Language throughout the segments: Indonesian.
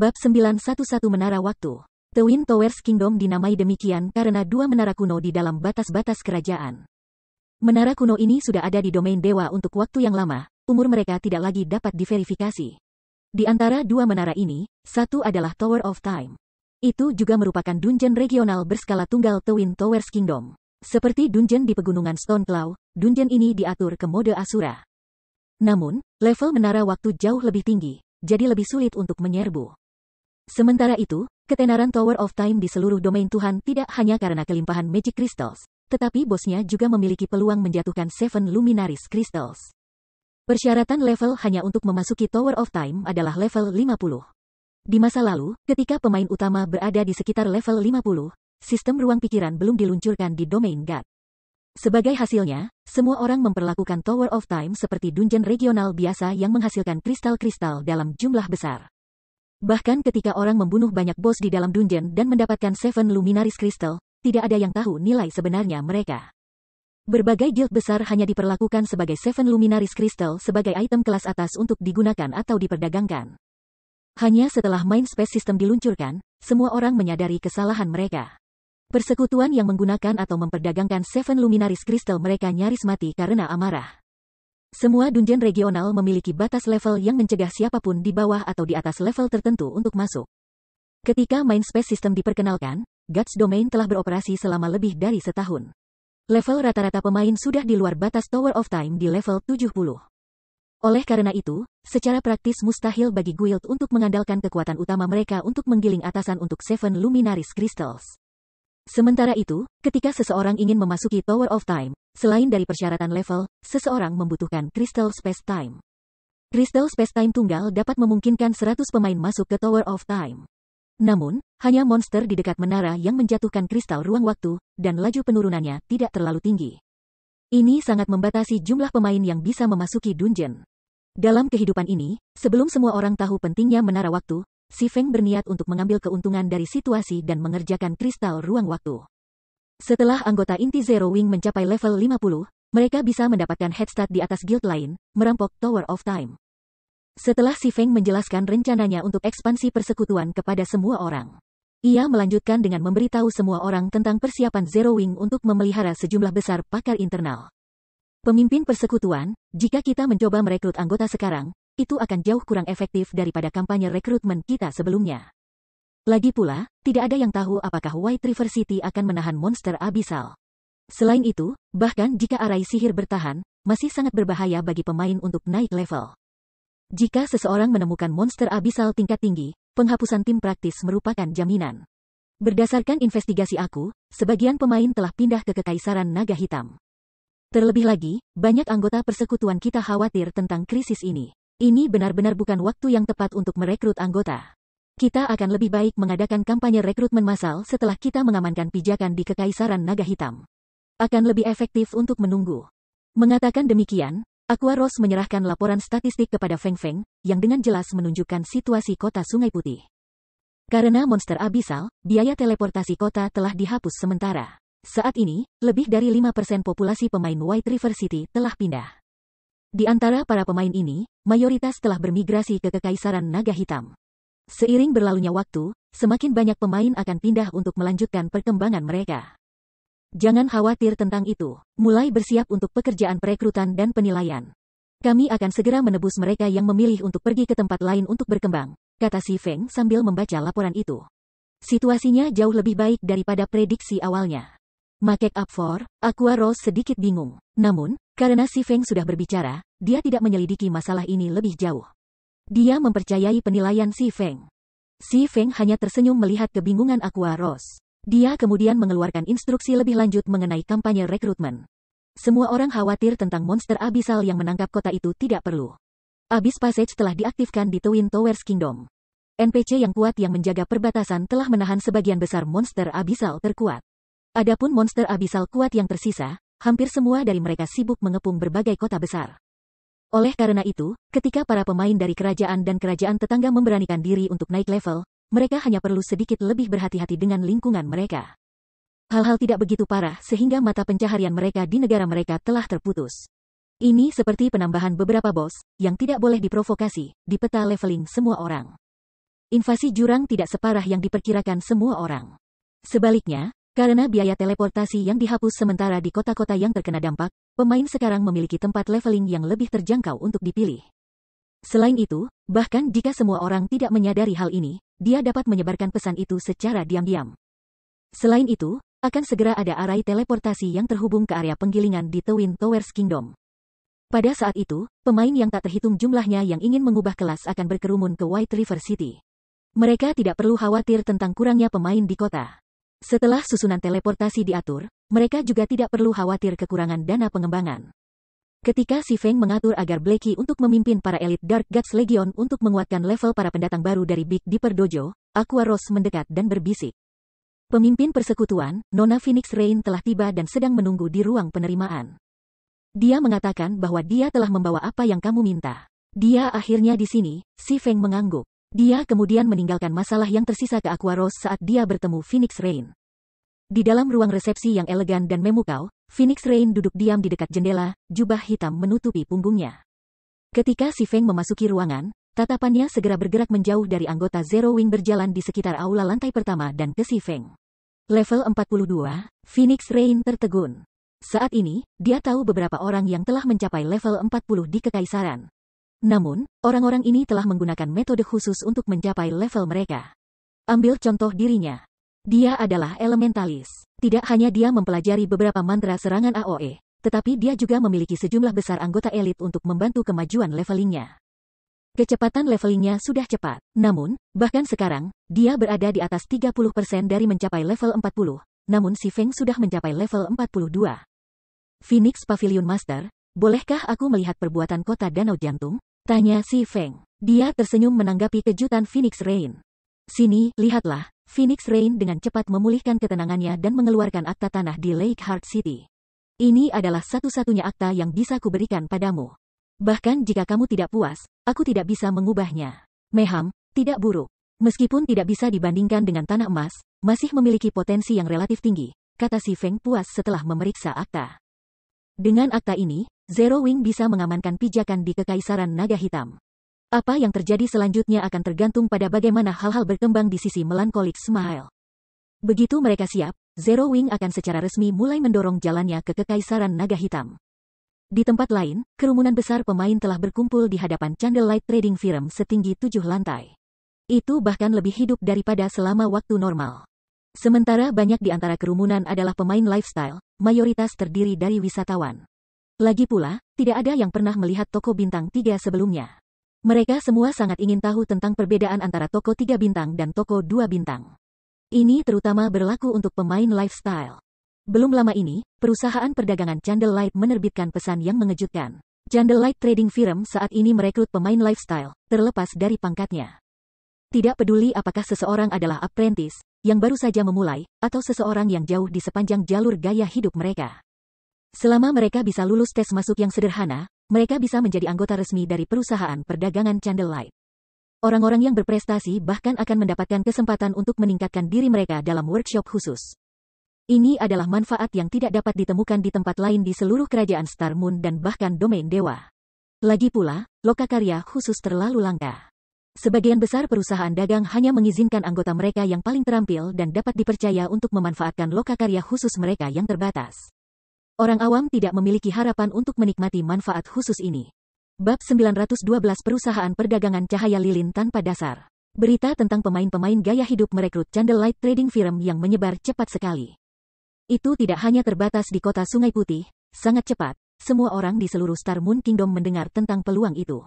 Bab 911 Menara Waktu The Wind Towers Kingdom dinamai demikian karena dua menara kuno di dalam batas-batas kerajaan. Menara kuno ini sudah ada di domain dewa untuk waktu yang lama, umur mereka tidak lagi dapat diverifikasi. Di antara dua menara ini, satu adalah Tower of Time. Itu juga merupakan dungeon regional berskala tunggal The Wind Towers Kingdom. Seperti dungeon di pegunungan Stoneclaw, dungeon ini diatur ke mode Asura. Namun, level menara waktu jauh lebih tinggi, jadi lebih sulit untuk menyerbu. Sementara itu, ketenaran Tower of Time di seluruh domain Tuhan tidak hanya karena kelimpahan Magic Crystals, tetapi bosnya juga memiliki peluang menjatuhkan Seven Luminaris Crystals. Persyaratan level hanya untuk memasuki Tower of Time adalah level 50. Di masa lalu, ketika pemain utama berada di sekitar level 50, sistem ruang pikiran belum diluncurkan di domain God. Sebagai hasilnya, semua orang memperlakukan Tower of Time seperti dungeon regional biasa yang menghasilkan kristal-kristal dalam jumlah besar. Bahkan ketika orang membunuh banyak bos di dalam dungeon dan mendapatkan Seven Luminaris Crystal, tidak ada yang tahu nilai sebenarnya mereka. Berbagai guild besar hanya diperlakukan sebagai Seven Luminaris Crystal sebagai item kelas atas untuk digunakan atau diperdagangkan. Hanya setelah main space system diluncurkan, semua orang menyadari kesalahan mereka. Persekutuan yang menggunakan atau memperdagangkan Seven Luminaris Crystal mereka nyaris mati karena amarah. Semua dungeon regional memiliki batas level yang mencegah siapapun di bawah atau di atas level tertentu untuk masuk. Ketika main space system diperkenalkan, Guts Domain telah beroperasi selama lebih dari setahun. Level rata-rata pemain sudah di luar batas Tower of Time di level 70. Oleh karena itu, secara praktis mustahil bagi guild untuk mengandalkan kekuatan utama mereka untuk menggiling atasan untuk Seven Luminaris Crystals. Sementara itu, ketika seseorang ingin memasuki Tower of Time, selain dari persyaratan level, seseorang membutuhkan Crystal Space Time. Crystal Space Time tunggal dapat memungkinkan 100 pemain masuk ke Tower of Time. Namun, hanya monster di dekat menara yang menjatuhkan kristal ruang waktu, dan laju penurunannya tidak terlalu tinggi. Ini sangat membatasi jumlah pemain yang bisa memasuki dungeon. Dalam kehidupan ini, sebelum semua orang tahu pentingnya menara waktu, Si Feng berniat untuk mengambil keuntungan dari situasi dan mengerjakan kristal ruang waktu. Setelah anggota inti Zero Wing mencapai level 50, mereka bisa mendapatkan head start di atas guild lain, merampok Tower of Time. Setelah Si Feng menjelaskan rencananya untuk ekspansi persekutuan kepada semua orang, ia melanjutkan dengan memberitahu semua orang tentang persiapan Zero Wing untuk memelihara sejumlah besar pakar internal. Pemimpin persekutuan, jika kita mencoba merekrut anggota sekarang, itu akan jauh kurang efektif daripada kampanye rekrutmen kita sebelumnya. Lagi pula, tidak ada yang tahu apakah White River City akan menahan monster abisal. Selain itu, bahkan jika arai sihir bertahan, masih sangat berbahaya bagi pemain untuk naik level. Jika seseorang menemukan monster abisal tingkat tinggi, penghapusan tim praktis merupakan jaminan. Berdasarkan investigasi aku, sebagian pemain telah pindah ke Kekaisaran Naga Hitam. Terlebih lagi, banyak anggota persekutuan kita khawatir tentang krisis ini. Ini benar-benar bukan waktu yang tepat untuk merekrut anggota. Kita akan lebih baik mengadakan kampanye rekrutmen massal setelah kita mengamankan pijakan di Kekaisaran Naga Hitam. Akan lebih efektif untuk menunggu. Mengatakan demikian, Aquaros menyerahkan laporan statistik kepada Feng Feng, yang dengan jelas menunjukkan situasi kota Sungai Putih. Karena monster abisal, biaya teleportasi kota telah dihapus sementara. Saat ini, lebih dari 5% populasi pemain White River City telah pindah. Di antara para pemain ini, mayoritas telah bermigrasi ke Kekaisaran Naga Hitam. Seiring berlalunya waktu, semakin banyak pemain akan pindah untuk melanjutkan perkembangan mereka. Jangan khawatir tentang itu, mulai bersiap untuk pekerjaan perekrutan dan penilaian. Kami akan segera menebus mereka yang memilih untuk pergi ke tempat lain untuk berkembang, kata si Feng sambil membaca laporan itu. Situasinya jauh lebih baik daripada prediksi awalnya. Makek for, Aqua Rose sedikit bingung. Namun, karena si Feng sudah berbicara, dia tidak menyelidiki masalah ini lebih jauh. Dia mempercayai penilaian si Feng. Si Feng hanya tersenyum melihat kebingungan Aqua Rose. Dia kemudian mengeluarkan instruksi lebih lanjut mengenai kampanye rekrutmen. Semua orang khawatir tentang monster abisal yang menangkap kota itu tidak perlu. Abyss Passage telah diaktifkan di Twin Towers Kingdom. NPC yang kuat yang menjaga perbatasan telah menahan sebagian besar monster abisal terkuat. Adapun monster abisal kuat yang tersisa, hampir semua dari mereka sibuk mengepung berbagai kota besar. Oleh karena itu, ketika para pemain dari kerajaan dan kerajaan tetangga memberanikan diri untuk naik level, mereka hanya perlu sedikit lebih berhati-hati dengan lingkungan mereka. Hal-hal tidak begitu parah sehingga mata pencaharian mereka di negara mereka telah terputus. Ini seperti penambahan beberapa bos, yang tidak boleh diprovokasi, di peta leveling semua orang. Invasi jurang tidak separah yang diperkirakan semua orang. Sebaliknya, karena biaya teleportasi yang dihapus sementara di kota-kota yang terkena dampak, pemain sekarang memiliki tempat leveling yang lebih terjangkau untuk dipilih. Selain itu, bahkan jika semua orang tidak menyadari hal ini, dia dapat menyebarkan pesan itu secara diam-diam. Selain itu, akan segera ada arai teleportasi yang terhubung ke area penggilingan di Twin Towers Kingdom. Pada saat itu, pemain yang tak terhitung jumlahnya yang ingin mengubah kelas akan berkerumun ke White River City. Mereka tidak perlu khawatir tentang kurangnya pemain di kota. Setelah susunan teleportasi diatur, mereka juga tidak perlu khawatir kekurangan dana pengembangan. Ketika si Feng mengatur agar Blakey untuk memimpin para elit Dark Gods Legion untuk menguatkan level para pendatang baru dari Big Dipper Dojo, Aqua Rose mendekat dan berbisik. Pemimpin persekutuan, Nona Phoenix Rain telah tiba dan sedang menunggu di ruang penerimaan. Dia mengatakan bahwa dia telah membawa apa yang kamu minta. Dia akhirnya di sini, si Feng mengangguk. Dia kemudian meninggalkan masalah yang tersisa ke Aquaros saat dia bertemu Phoenix Rain. Di dalam ruang resepsi yang elegan dan memukau, Phoenix Rain duduk diam di dekat jendela, jubah hitam menutupi punggungnya. Ketika si Feng memasuki ruangan, tatapannya segera bergerak menjauh dari anggota Zero Wing berjalan di sekitar aula lantai pertama dan ke si Feng. Level 42, Phoenix Rain tertegun. Saat ini, dia tahu beberapa orang yang telah mencapai level 40 di Kekaisaran. Namun, orang-orang ini telah menggunakan metode khusus untuk mencapai level mereka. Ambil contoh dirinya. Dia adalah elementalis. Tidak hanya dia mempelajari beberapa mantra serangan AOE, tetapi dia juga memiliki sejumlah besar anggota elit untuk membantu kemajuan levelingnya. Kecepatan levelingnya sudah cepat. Namun, bahkan sekarang, dia berada di atas 30% dari mencapai level 40, namun si Feng sudah mencapai level 42. Phoenix Pavilion Master, bolehkah aku melihat perbuatan kota Danau Jantung? Tanya si Feng. Dia tersenyum menanggapi kejutan Phoenix Rain. Sini, lihatlah. Phoenix Rain dengan cepat memulihkan ketenangannya dan mengeluarkan akta tanah di Lake Heart City. Ini adalah satu-satunya akta yang bisa kuberikan padamu. Bahkan jika kamu tidak puas, aku tidak bisa mengubahnya. Meham, tidak buruk. Meskipun tidak bisa dibandingkan dengan tanah emas, masih memiliki potensi yang relatif tinggi, kata si Feng puas setelah memeriksa akta. Dengan akta ini, Zero Wing bisa mengamankan pijakan di Kekaisaran Naga Hitam. Apa yang terjadi selanjutnya akan tergantung pada bagaimana hal-hal berkembang di sisi melankolik Smile. Begitu mereka siap, Zero Wing akan secara resmi mulai mendorong jalannya ke Kekaisaran Naga Hitam. Di tempat lain, kerumunan besar pemain telah berkumpul di hadapan Candlelight Trading Firm setinggi tujuh lantai. Itu bahkan lebih hidup daripada selama waktu normal. Sementara banyak di antara kerumunan adalah pemain lifestyle, mayoritas terdiri dari wisatawan. Lagi pula, tidak ada yang pernah melihat toko bintang tiga sebelumnya. Mereka semua sangat ingin tahu tentang perbedaan antara toko tiga bintang dan toko dua bintang. Ini terutama berlaku untuk pemain lifestyle. Belum lama ini, perusahaan perdagangan Candlelight menerbitkan pesan yang mengejutkan. Candlelight Trading Firm saat ini merekrut pemain lifestyle, terlepas dari pangkatnya. Tidak peduli apakah seseorang adalah apprentice, yang baru saja memulai, atau seseorang yang jauh di sepanjang jalur gaya hidup mereka. Selama mereka bisa lulus tes masuk yang sederhana, mereka bisa menjadi anggota resmi dari perusahaan perdagangan Candlelight. Orang-orang yang berprestasi bahkan akan mendapatkan kesempatan untuk meningkatkan diri mereka dalam workshop khusus. Ini adalah manfaat yang tidak dapat ditemukan di tempat lain di seluruh kerajaan Star Moon dan bahkan domain dewa. Lagi pula, loka karya khusus terlalu langka. Sebagian besar perusahaan dagang hanya mengizinkan anggota mereka yang paling terampil dan dapat dipercaya untuk memanfaatkan loka karya khusus mereka yang terbatas. Orang awam tidak memiliki harapan untuk menikmati manfaat khusus ini. Bab 912 Perusahaan Perdagangan Cahaya Lilin Tanpa Dasar Berita tentang pemain-pemain gaya hidup merekrut candlelight trading firm yang menyebar cepat sekali. Itu tidak hanya terbatas di kota Sungai Putih, sangat cepat, semua orang di seluruh Star Moon Kingdom mendengar tentang peluang itu.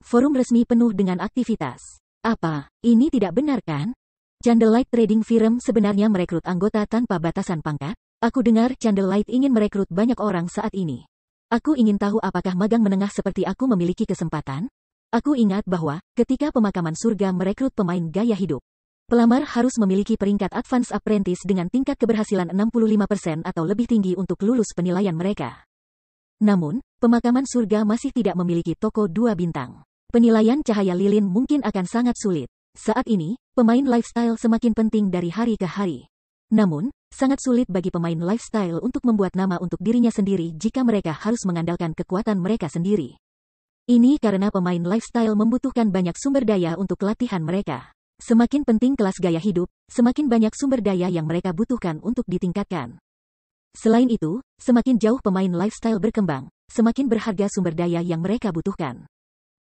Forum resmi penuh dengan aktivitas. Apa, ini tidak benar kan? Candlelight Trading Firm sebenarnya merekrut anggota tanpa batasan pangkat? Aku dengar Candlelight ingin merekrut banyak orang saat ini. Aku ingin tahu apakah magang menengah seperti aku memiliki kesempatan? Aku ingat bahwa, ketika pemakaman surga merekrut pemain gaya hidup, pelamar harus memiliki peringkat advance Apprentice dengan tingkat keberhasilan 65% atau lebih tinggi untuk lulus penilaian mereka. Namun, pemakaman surga masih tidak memiliki toko dua bintang. Penilaian cahaya lilin mungkin akan sangat sulit. Saat ini, pemain lifestyle semakin penting dari hari ke hari. Namun, sangat sulit bagi pemain lifestyle untuk membuat nama untuk dirinya sendiri jika mereka harus mengandalkan kekuatan mereka sendiri. Ini karena pemain lifestyle membutuhkan banyak sumber daya untuk latihan mereka. Semakin penting kelas gaya hidup, semakin banyak sumber daya yang mereka butuhkan untuk ditingkatkan. Selain itu, semakin jauh pemain lifestyle berkembang, semakin berharga sumber daya yang mereka butuhkan.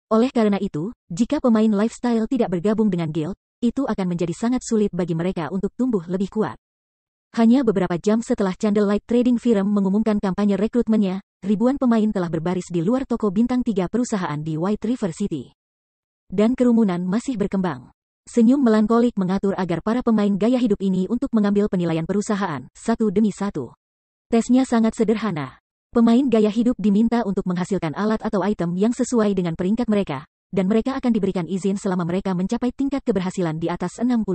Oleh karena itu, jika pemain lifestyle tidak bergabung dengan guild, itu akan menjadi sangat sulit bagi mereka untuk tumbuh lebih kuat. Hanya beberapa jam setelah Candlelight Trading Firm mengumumkan kampanye rekrutmennya, ribuan pemain telah berbaris di luar toko bintang tiga perusahaan di White River City. Dan kerumunan masih berkembang. Senyum melankolik mengatur agar para pemain gaya hidup ini untuk mengambil penilaian perusahaan, satu demi satu. Tesnya sangat sederhana. Pemain gaya hidup diminta untuk menghasilkan alat atau item yang sesuai dengan peringkat mereka, dan mereka akan diberikan izin selama mereka mencapai tingkat keberhasilan di atas 60%.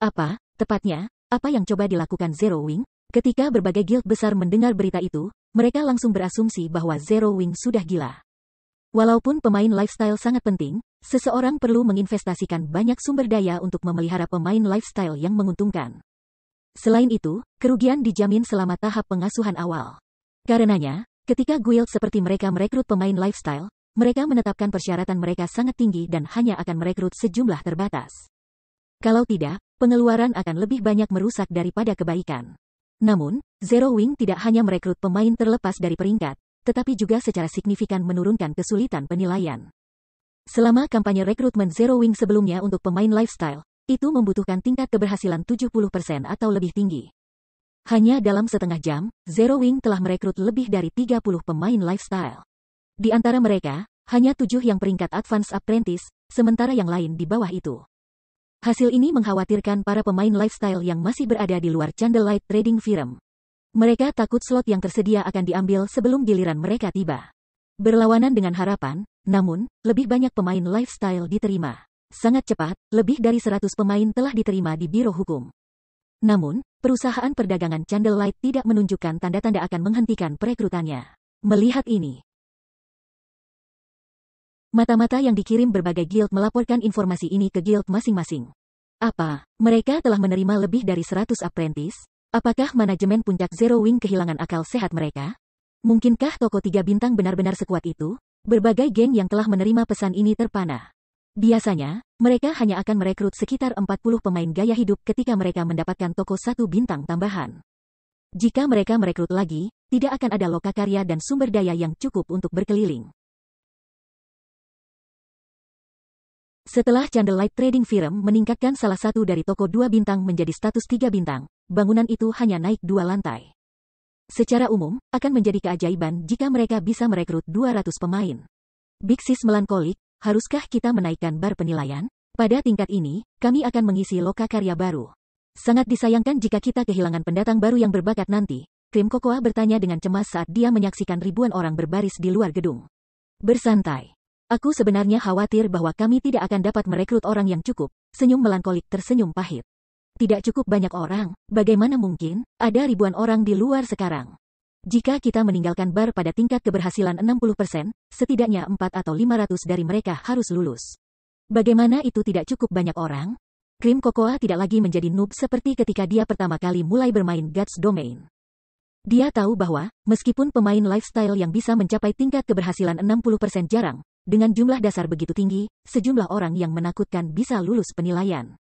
Apa, tepatnya, apa yang coba dilakukan Zero Wing? Ketika berbagai guild besar mendengar berita itu, mereka langsung berasumsi bahwa Zero Wing sudah gila. Walaupun pemain lifestyle sangat penting, seseorang perlu menginvestasikan banyak sumber daya untuk memelihara pemain lifestyle yang menguntungkan. Selain itu, kerugian dijamin selama tahap pengasuhan awal. Karenanya, ketika guild seperti mereka merekrut pemain lifestyle, mereka menetapkan persyaratan mereka sangat tinggi dan hanya akan merekrut sejumlah terbatas. Kalau tidak, pengeluaran akan lebih banyak merusak daripada kebaikan. Namun, Zero Wing tidak hanya merekrut pemain terlepas dari peringkat, tetapi juga secara signifikan menurunkan kesulitan penilaian. Selama kampanye rekrutmen Zero Wing sebelumnya untuk pemain lifestyle, itu membutuhkan tingkat keberhasilan 70% atau lebih tinggi. Hanya dalam setengah jam, Zero Wing telah merekrut lebih dari 30 pemain lifestyle. Di antara mereka, hanya tujuh yang peringkat advance Apprentice, sementara yang lain di bawah itu. Hasil ini mengkhawatirkan para pemain lifestyle yang masih berada di luar candlelight trading firm. Mereka takut slot yang tersedia akan diambil sebelum giliran mereka tiba. Berlawanan dengan harapan, namun, lebih banyak pemain lifestyle diterima. Sangat cepat, lebih dari 100 pemain telah diterima di Biro Hukum. Namun, perusahaan perdagangan Candlelight tidak menunjukkan tanda-tanda akan menghentikan perekrutannya. Melihat ini, Mata-mata yang dikirim berbagai guild melaporkan informasi ini ke guild masing-masing. Apa, mereka telah menerima lebih dari 100 apprentice? Apakah manajemen puncak Zero Wing kehilangan akal sehat mereka? Mungkinkah toko tiga bintang benar-benar sekuat itu? Berbagai geng yang telah menerima pesan ini terpana. Biasanya, mereka hanya akan merekrut sekitar 40 pemain gaya hidup ketika mereka mendapatkan toko satu bintang tambahan. Jika mereka merekrut lagi, tidak akan ada loka karya dan sumber daya yang cukup untuk berkeliling. Setelah Candlelight Trading Firm meningkatkan salah satu dari toko dua bintang menjadi status tiga bintang, bangunan itu hanya naik dua lantai. Secara umum, akan menjadi keajaiban jika mereka bisa merekrut 200 pemain. Big Sis melankolik, haruskah kita menaikkan bar penilaian? Pada tingkat ini, kami akan mengisi loka karya baru. Sangat disayangkan jika kita kehilangan pendatang baru yang berbakat nanti, Krim Kokoa bertanya dengan cemas saat dia menyaksikan ribuan orang berbaris di luar gedung. Bersantai. Aku sebenarnya khawatir bahwa kami tidak akan dapat merekrut orang yang cukup. Senyum melankolik tersenyum pahit. Tidak cukup banyak orang, bagaimana mungkin? Ada ribuan orang di luar sekarang. Jika kita meninggalkan bar pada tingkat keberhasilan 60%, setidaknya 4 atau 500 dari mereka harus lulus. Bagaimana itu tidak cukup banyak orang? Krim Kokoa tidak lagi menjadi noob seperti ketika dia pertama kali mulai bermain Guts Domain. Dia tahu bahwa, meskipun pemain lifestyle yang bisa mencapai tingkat keberhasilan 60% jarang, dengan jumlah dasar begitu tinggi, sejumlah orang yang menakutkan bisa lulus penilaian.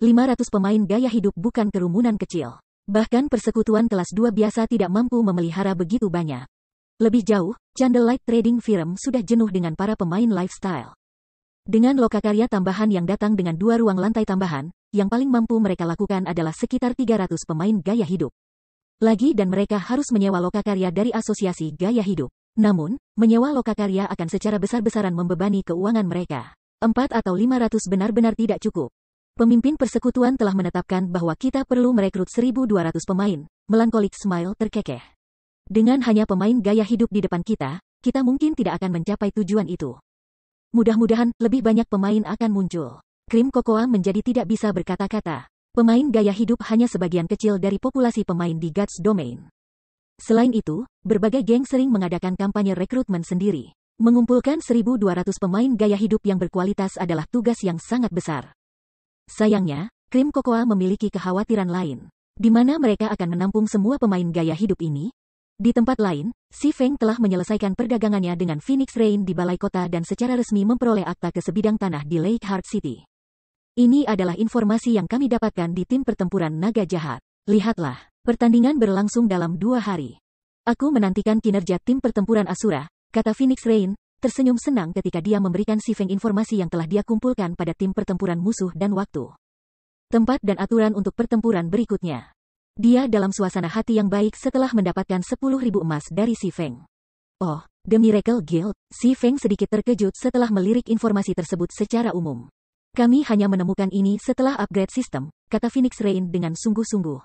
500 pemain gaya hidup bukan kerumunan kecil. Bahkan persekutuan kelas 2 biasa tidak mampu memelihara begitu banyak. Lebih jauh, Candlelight Trading Firm sudah jenuh dengan para pemain lifestyle. Dengan lokakarya tambahan yang datang dengan dua ruang lantai tambahan, yang paling mampu mereka lakukan adalah sekitar 300 pemain gaya hidup. Lagi dan mereka harus menyewa lokakarya dari asosiasi gaya hidup. Namun, menyewa lokakarya akan secara besar-besaran membebani keuangan mereka. 4 atau 500 benar-benar tidak cukup. Pemimpin persekutuan telah menetapkan bahwa kita perlu merekrut 1.200 pemain. Melankolik Smile terkekeh. Dengan hanya pemain gaya hidup di depan kita, kita mungkin tidak akan mencapai tujuan itu. Mudah-mudahan, lebih banyak pemain akan muncul. Krim Kokoa menjadi tidak bisa berkata-kata. Pemain gaya hidup hanya sebagian kecil dari populasi pemain di Guts Domain. Selain itu, berbagai geng sering mengadakan kampanye rekrutmen sendiri. Mengumpulkan 1.200 pemain gaya hidup yang berkualitas adalah tugas yang sangat besar. Sayangnya, Krim Kokoa memiliki kekhawatiran lain. Di mana mereka akan menampung semua pemain gaya hidup ini? Di tempat lain, Si Feng telah menyelesaikan perdagangannya dengan Phoenix Rain di Balai Kota dan secara resmi memperoleh akta sebidang tanah di Lake Heart City. Ini adalah informasi yang kami dapatkan di tim pertempuran Naga Jahat. Lihatlah. Pertandingan berlangsung dalam dua hari. Aku menantikan kinerja tim pertempuran Asura, kata Phoenix Rain, tersenyum senang ketika dia memberikan si Feng informasi yang telah dia kumpulkan pada tim pertempuran musuh dan waktu. Tempat dan aturan untuk pertempuran berikutnya. Dia dalam suasana hati yang baik setelah mendapatkan ribu emas dari si Feng. Oh, The Miracle Guild, si Feng sedikit terkejut setelah melirik informasi tersebut secara umum. Kami hanya menemukan ini setelah upgrade sistem, kata Phoenix Rain dengan sungguh-sungguh.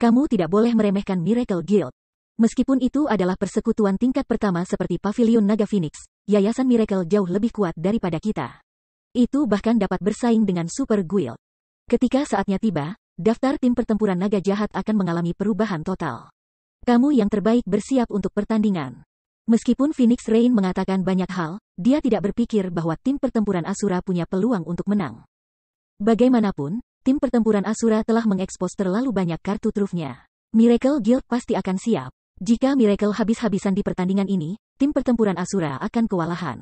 Kamu tidak boleh meremehkan Miracle Guild. Meskipun itu adalah persekutuan tingkat pertama seperti Pavilion Naga Phoenix, Yayasan Miracle jauh lebih kuat daripada kita. Itu bahkan dapat bersaing dengan Super Guild. Ketika saatnya tiba, daftar tim pertempuran naga jahat akan mengalami perubahan total. Kamu yang terbaik bersiap untuk pertandingan. Meskipun Phoenix Rain mengatakan banyak hal, dia tidak berpikir bahwa tim pertempuran Asura punya peluang untuk menang. Bagaimanapun, tim pertempuran Asura telah mengekspos terlalu banyak kartu trufnya. Miracle Guild pasti akan siap. Jika Miracle habis-habisan di pertandingan ini, tim pertempuran Asura akan kewalahan.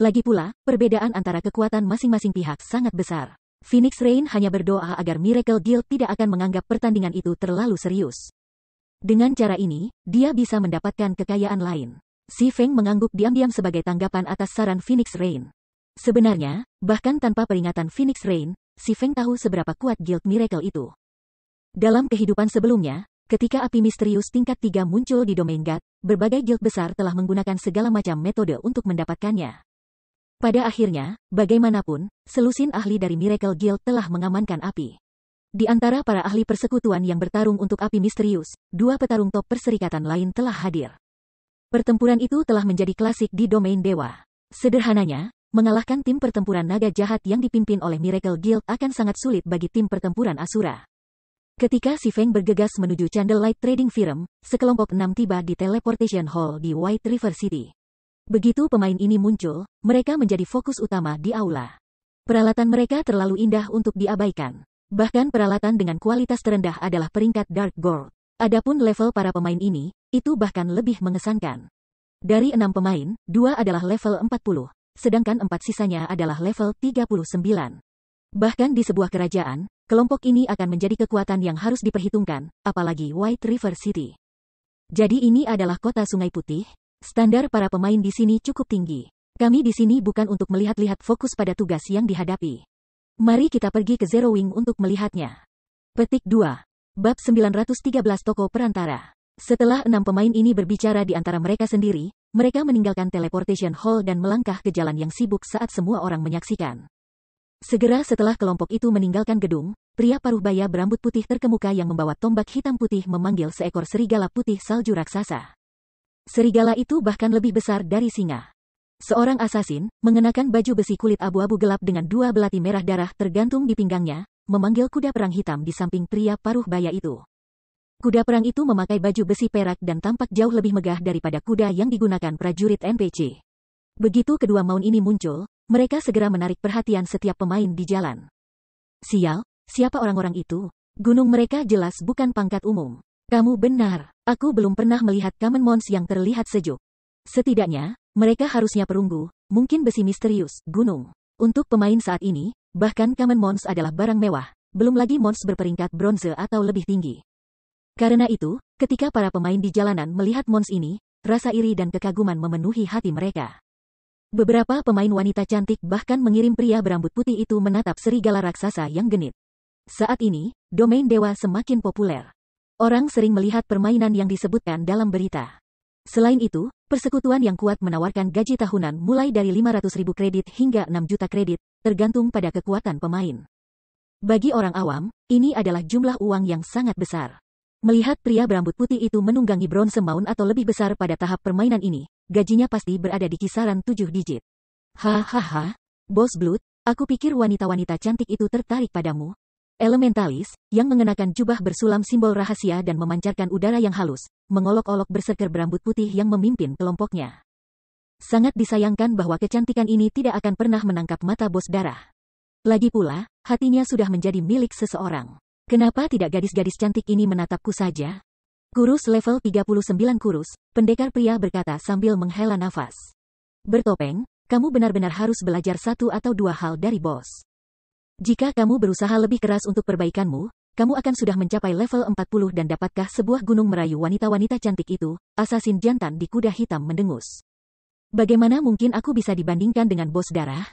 Lagi pula, perbedaan antara kekuatan masing-masing pihak sangat besar. Phoenix Rain hanya berdoa agar Miracle Guild tidak akan menganggap pertandingan itu terlalu serius. Dengan cara ini, dia bisa mendapatkan kekayaan lain. Si Feng mengangguk diam-diam sebagai tanggapan atas saran Phoenix Rain. Sebenarnya, bahkan tanpa peringatan Phoenix Rain, si Feng tahu seberapa kuat Guild Miracle itu. Dalam kehidupan sebelumnya, ketika api misterius tingkat 3 muncul di domain Gat, berbagai guild besar telah menggunakan segala macam metode untuk mendapatkannya. Pada akhirnya, bagaimanapun, selusin ahli dari Miracle Guild telah mengamankan api. Di antara para ahli persekutuan yang bertarung untuk api misterius, dua petarung top perserikatan lain telah hadir. Pertempuran itu telah menjadi klasik di domain dewa. Sederhananya, Mengalahkan tim pertempuran naga jahat yang dipimpin oleh Miracle Guild akan sangat sulit bagi tim pertempuran Asura. Ketika si Feng bergegas menuju Candlelight Trading Firm, sekelompok enam tiba di Teleportation Hall di White River City. Begitu pemain ini muncul, mereka menjadi fokus utama di aula. Peralatan mereka terlalu indah untuk diabaikan. Bahkan peralatan dengan kualitas terendah adalah peringkat Dark Gold. Adapun level para pemain ini, itu bahkan lebih mengesankan. Dari enam pemain, dua adalah level 40, sedangkan empat sisanya adalah level 39. Bahkan di sebuah kerajaan, kelompok ini akan menjadi kekuatan yang harus diperhitungkan, apalagi White River City. Jadi ini adalah kota Sungai Putih, standar para pemain di sini cukup tinggi. Kami di sini bukan untuk melihat-lihat fokus pada tugas yang dihadapi. Mari kita pergi ke Zero Wing untuk melihatnya. Petik 2. Bab 913 Toko Perantara. Setelah enam pemain ini berbicara di antara mereka sendiri, mereka meninggalkan teleportation hall dan melangkah ke jalan yang sibuk saat semua orang menyaksikan. Segera setelah kelompok itu meninggalkan gedung, pria paruh baya berambut putih terkemuka yang membawa tombak hitam putih memanggil seekor serigala putih salju raksasa. Serigala itu bahkan lebih besar dari singa. Seorang asasin, mengenakan baju besi kulit abu-abu gelap dengan dua belati merah darah tergantung di pinggangnya, memanggil kuda perang hitam di samping pria paruh baya itu. Kuda perang itu memakai baju besi perak dan tampak jauh lebih megah daripada kuda yang digunakan prajurit NPC. Begitu kedua maun ini muncul, mereka segera menarik perhatian setiap pemain di jalan. Sial, siapa orang-orang itu? Gunung mereka jelas bukan pangkat umum. Kamu benar, aku belum pernah melihat kamen Mons yang terlihat sejuk. Setidaknya, mereka harusnya perunggu, mungkin besi misterius, gunung. Untuk pemain saat ini, bahkan kamen Mons adalah barang mewah, belum lagi Mons berperingkat bronze atau lebih tinggi. Karena itu, ketika para pemain di jalanan melihat Mons ini, rasa iri dan kekaguman memenuhi hati mereka. Beberapa pemain wanita cantik bahkan mengirim pria berambut putih itu menatap serigala raksasa yang genit. Saat ini, domain dewa semakin populer. Orang sering melihat permainan yang disebutkan dalam berita. Selain itu, persekutuan yang kuat menawarkan gaji tahunan mulai dari 500 ribu kredit hingga 6 juta kredit, tergantung pada kekuatan pemain. Bagi orang awam, ini adalah jumlah uang yang sangat besar. Melihat pria berambut putih itu menunggangi Bronze Mount atau lebih besar pada tahap permainan ini, gajinya pasti berada di kisaran tujuh digit. Hahaha, Bos Blood, aku pikir wanita-wanita cantik itu tertarik padamu. Elementalis, yang mengenakan jubah bersulam simbol rahasia dan memancarkan udara yang halus, mengolok-olok berserker berambut putih yang memimpin kelompoknya. Sangat disayangkan bahwa kecantikan ini tidak akan pernah menangkap mata bos darah. Lagi pula, hatinya sudah menjadi milik seseorang. Kenapa tidak gadis-gadis cantik ini menatapku saja? Kurus level 39 kurus, pendekar pria berkata sambil menghela nafas. Bertopeng, kamu benar-benar harus belajar satu atau dua hal dari bos. Jika kamu berusaha lebih keras untuk perbaikanmu, kamu akan sudah mencapai level 40 dan dapatkah sebuah gunung merayu wanita-wanita cantik itu, asasin jantan di kuda hitam mendengus. Bagaimana mungkin aku bisa dibandingkan dengan bos darah?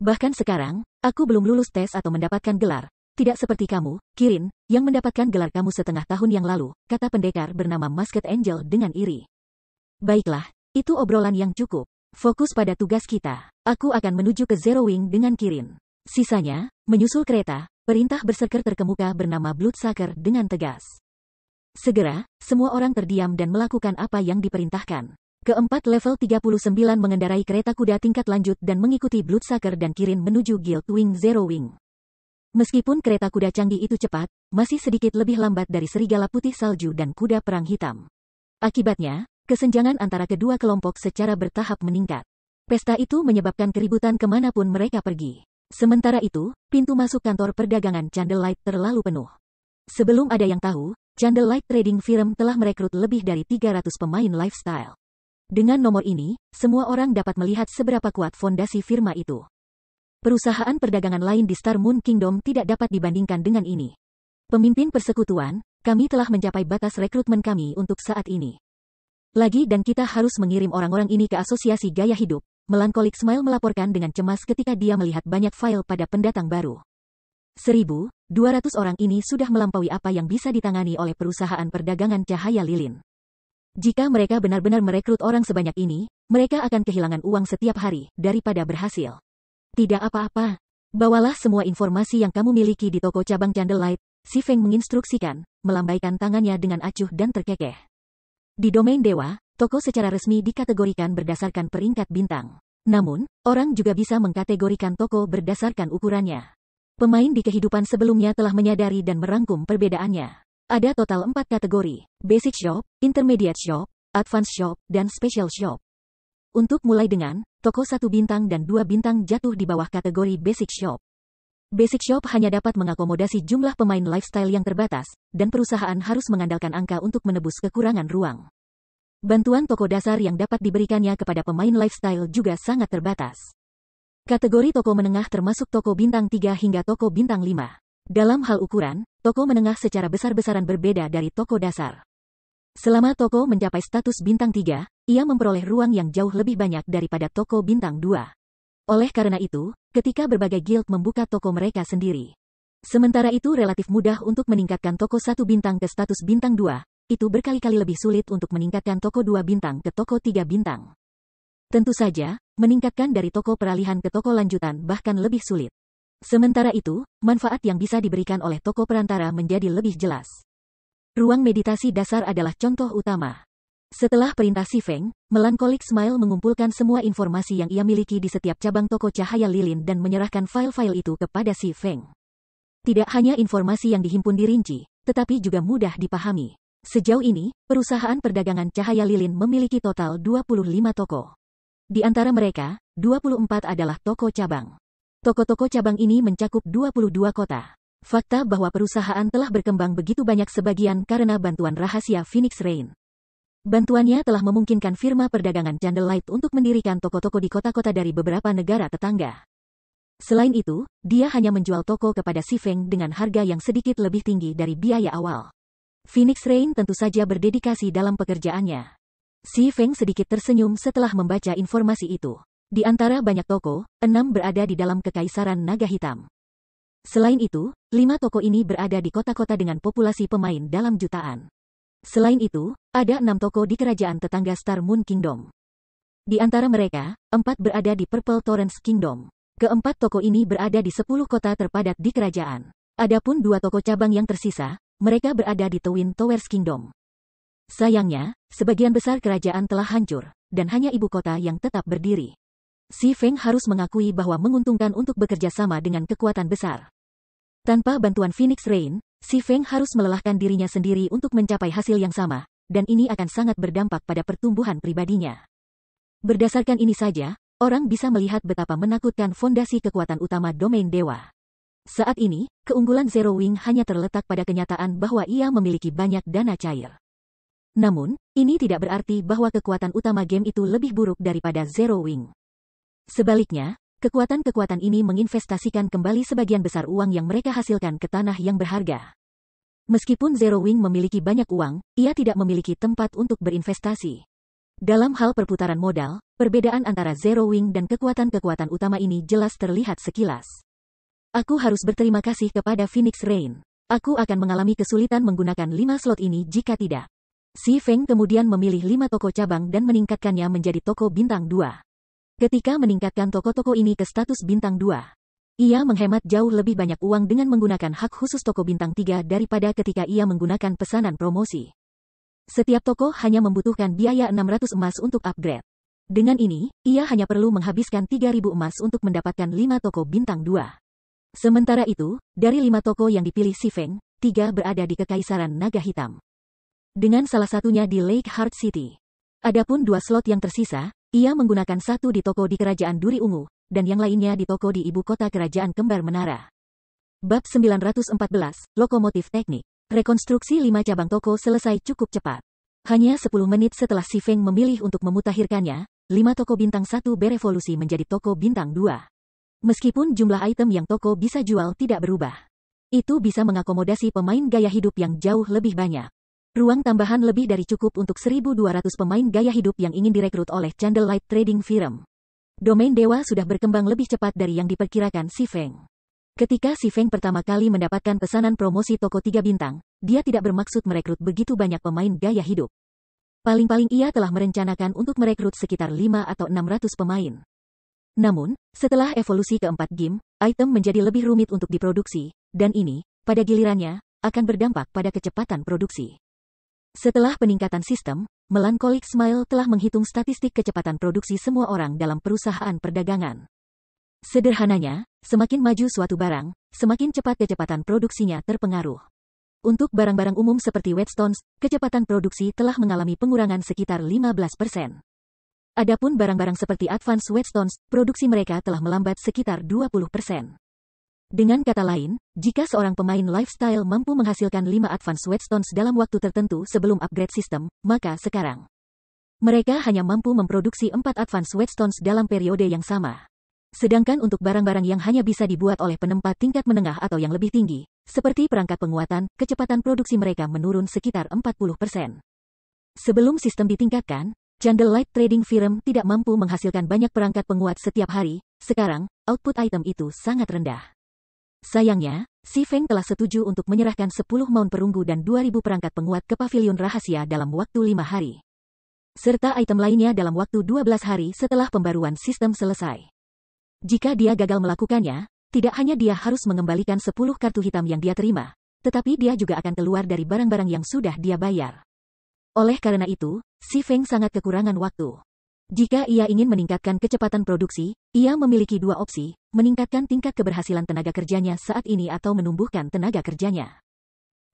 Bahkan sekarang, aku belum lulus tes atau mendapatkan gelar, tidak seperti kamu, Kirin, yang mendapatkan gelar kamu setengah tahun yang lalu, kata pendekar bernama Musket Angel dengan iri. Baiklah, itu obrolan yang cukup. Fokus pada tugas kita. Aku akan menuju ke Zero Wing dengan Kirin. Sisanya, menyusul kereta, perintah berserker terkemuka bernama Bloodsucker dengan tegas. Segera, semua orang terdiam dan melakukan apa yang diperintahkan. Keempat level 39 mengendarai kereta kuda tingkat lanjut dan mengikuti Bloodsucker dan Kirin menuju Guild Wing Zero Wing. Meskipun kereta kuda canggih itu cepat, masih sedikit lebih lambat dari serigala putih salju dan kuda perang hitam. Akibatnya, kesenjangan antara kedua kelompok secara bertahap meningkat. Pesta itu menyebabkan keributan kemanapun mereka pergi. Sementara itu, pintu masuk kantor perdagangan Candlelight terlalu penuh. Sebelum ada yang tahu, Candlelight Trading Firm telah merekrut lebih dari 300 pemain lifestyle. Dengan nomor ini, semua orang dapat melihat seberapa kuat fondasi firma itu. Perusahaan perdagangan lain di Star Moon Kingdom tidak dapat dibandingkan dengan ini. Pemimpin persekutuan, kami telah mencapai batas rekrutmen kami untuk saat ini. Lagi dan kita harus mengirim orang-orang ini ke asosiasi gaya hidup, melankolik Smile melaporkan dengan cemas ketika dia melihat banyak file pada pendatang baru. 1.200 orang ini sudah melampaui apa yang bisa ditangani oleh perusahaan perdagangan cahaya lilin. Jika mereka benar-benar merekrut orang sebanyak ini, mereka akan kehilangan uang setiap hari daripada berhasil. Tidak apa-apa. Bawalah semua informasi yang kamu miliki di toko cabang Candlelight, Si Feng menginstruksikan, melambaikan tangannya dengan acuh dan terkekeh. Di domain dewa, toko secara resmi dikategorikan berdasarkan peringkat bintang. Namun, orang juga bisa mengkategorikan toko berdasarkan ukurannya. Pemain di kehidupan sebelumnya telah menyadari dan merangkum perbedaannya. Ada total empat kategori, Basic Shop, Intermediate Shop, Advanced Shop, dan Special Shop. Untuk mulai dengan, toko satu bintang dan dua bintang jatuh di bawah kategori basic shop. Basic Shop hanya dapat mengakomodasi jumlah pemain lifestyle yang terbatas, dan perusahaan harus mengandalkan angka untuk menebus kekurangan ruang. Bantuan toko dasar yang dapat diberikannya kepada pemain lifestyle juga sangat terbatas. Kategori toko menengah termasuk toko bintang 3 hingga toko bintang 5. Dalam hal ukuran, toko menengah secara besar-besaran berbeda dari toko dasar. Selama toko mencapai status bintang 3, ia memperoleh ruang yang jauh lebih banyak daripada toko bintang 2. Oleh karena itu, ketika berbagai guild membuka toko mereka sendiri, sementara itu relatif mudah untuk meningkatkan toko satu bintang ke status bintang 2, itu berkali-kali lebih sulit untuk meningkatkan toko dua bintang ke toko tiga bintang. Tentu saja, meningkatkan dari toko peralihan ke toko lanjutan bahkan lebih sulit. Sementara itu, manfaat yang bisa diberikan oleh toko perantara menjadi lebih jelas. Ruang meditasi dasar adalah contoh utama. Setelah perintah Si Feng, Melankolik Smile mengumpulkan semua informasi yang ia miliki di setiap cabang toko cahaya lilin dan menyerahkan file-file itu kepada Si Feng. Tidak hanya informasi yang dihimpun dirinci, tetapi juga mudah dipahami. Sejauh ini, perusahaan perdagangan cahaya lilin memiliki total 25 toko. Di antara mereka, 24 adalah toko cabang. Toko-toko cabang ini mencakup 22 kota. Fakta bahwa perusahaan telah berkembang begitu banyak sebagian karena bantuan rahasia Phoenix Rain. Bantuannya telah memungkinkan firma perdagangan Candlelight untuk mendirikan toko-toko di kota-kota dari beberapa negara tetangga. Selain itu, dia hanya menjual toko kepada Si Feng dengan harga yang sedikit lebih tinggi dari biaya awal. Phoenix Rain tentu saja berdedikasi dalam pekerjaannya. Si Feng sedikit tersenyum setelah membaca informasi itu. Di antara banyak toko, enam berada di dalam kekaisaran naga hitam. Selain itu, lima toko ini berada di kota-kota dengan populasi pemain dalam jutaan. Selain itu, ada enam toko di kerajaan tetangga Star Moon Kingdom. Di antara mereka, empat berada di Purple Torrens Kingdom. Keempat toko ini berada di sepuluh kota terpadat di kerajaan. Adapun dua toko cabang yang tersisa, mereka berada di Twin Towers Kingdom. Sayangnya, sebagian besar kerajaan telah hancur, dan hanya ibu kota yang tetap berdiri. Si Feng harus mengakui bahwa menguntungkan untuk bekerja sama dengan kekuatan besar. Tanpa bantuan Phoenix Rain, Si Feng harus melelahkan dirinya sendiri untuk mencapai hasil yang sama, dan ini akan sangat berdampak pada pertumbuhan pribadinya. Berdasarkan ini saja, orang bisa melihat betapa menakutkan fondasi kekuatan utama domain dewa. Saat ini, keunggulan Zero Wing hanya terletak pada kenyataan bahwa ia memiliki banyak dana cair. Namun, ini tidak berarti bahwa kekuatan utama game itu lebih buruk daripada Zero Wing. Sebaliknya, kekuatan-kekuatan ini menginvestasikan kembali sebagian besar uang yang mereka hasilkan ke tanah yang berharga. Meskipun Zero Wing memiliki banyak uang, ia tidak memiliki tempat untuk berinvestasi. Dalam hal perputaran modal, perbedaan antara Zero Wing dan kekuatan-kekuatan utama ini jelas terlihat sekilas. Aku harus berterima kasih kepada Phoenix Rain. Aku akan mengalami kesulitan menggunakan 5 slot ini jika tidak. Si Feng kemudian memilih 5 toko cabang dan meningkatkannya menjadi toko bintang 2. Ketika meningkatkan toko-toko ini ke status bintang 2, ia menghemat jauh lebih banyak uang dengan menggunakan hak khusus toko bintang 3 daripada ketika ia menggunakan pesanan promosi. Setiap toko hanya membutuhkan biaya 600 emas untuk upgrade. Dengan ini, ia hanya perlu menghabiskan 3000 emas untuk mendapatkan 5 toko bintang 2. Sementara itu, dari 5 toko yang dipilih Si Feng, 3 berada di Kekaisaran Naga Hitam. Dengan salah satunya di Lake Heart City. Adapun dua slot yang tersisa, ia menggunakan satu di toko di Kerajaan Duri Ungu, dan yang lainnya di toko di ibu kota Kerajaan Kembar Menara. Bab 914, Lokomotif Teknik. Rekonstruksi lima cabang toko selesai cukup cepat. Hanya 10 menit setelah Si Feng memilih untuk memutahirkannya, lima toko bintang satu berevolusi menjadi toko bintang dua. Meskipun jumlah item yang toko bisa jual tidak berubah. Itu bisa mengakomodasi pemain gaya hidup yang jauh lebih banyak. Ruang tambahan lebih dari cukup untuk 1.200 pemain gaya hidup yang ingin direkrut oleh Candlelight Trading Firm. Domain Dewa sudah berkembang lebih cepat dari yang diperkirakan Si Feng. Ketika Si Feng pertama kali mendapatkan pesanan promosi toko tiga bintang, dia tidak bermaksud merekrut begitu banyak pemain gaya hidup. Paling-paling ia telah merencanakan untuk merekrut sekitar 5 atau 600 pemain. Namun, setelah evolusi keempat game, item menjadi lebih rumit untuk diproduksi, dan ini, pada gilirannya, akan berdampak pada kecepatan produksi. Setelah peningkatan sistem, Melancholic Smile telah menghitung statistik kecepatan produksi semua orang dalam perusahaan perdagangan. Sederhananya, semakin maju suatu barang, semakin cepat kecepatan produksinya terpengaruh. Untuk barang-barang umum seperti Whetstones, kecepatan produksi telah mengalami pengurangan sekitar 15%. Adapun barang-barang seperti Advance Whetstones, produksi mereka telah melambat sekitar 20%. Dengan kata lain, jika seorang pemain lifestyle mampu menghasilkan 5 advance whetstones dalam waktu tertentu sebelum upgrade sistem, maka sekarang mereka hanya mampu memproduksi 4 advance whetstones dalam periode yang sama. Sedangkan untuk barang-barang yang hanya bisa dibuat oleh penempat tingkat menengah atau yang lebih tinggi, seperti perangkat penguatan, kecepatan produksi mereka menurun sekitar 40%. Sebelum sistem ditingkatkan, Candlelight Trading Firm tidak mampu menghasilkan banyak perangkat penguat setiap hari, sekarang, output item itu sangat rendah. Sayangnya, Si Feng telah setuju untuk menyerahkan 10 maun perunggu dan 2000 perangkat penguat ke pavilion rahasia dalam waktu lima hari. Serta item lainnya dalam waktu 12 hari setelah pembaruan sistem selesai. Jika dia gagal melakukannya, tidak hanya dia harus mengembalikan 10 kartu hitam yang dia terima, tetapi dia juga akan keluar dari barang-barang yang sudah dia bayar. Oleh karena itu, Si Feng sangat kekurangan waktu. Jika ia ingin meningkatkan kecepatan produksi, ia memiliki dua opsi, meningkatkan tingkat keberhasilan tenaga kerjanya saat ini atau menumbuhkan tenaga kerjanya.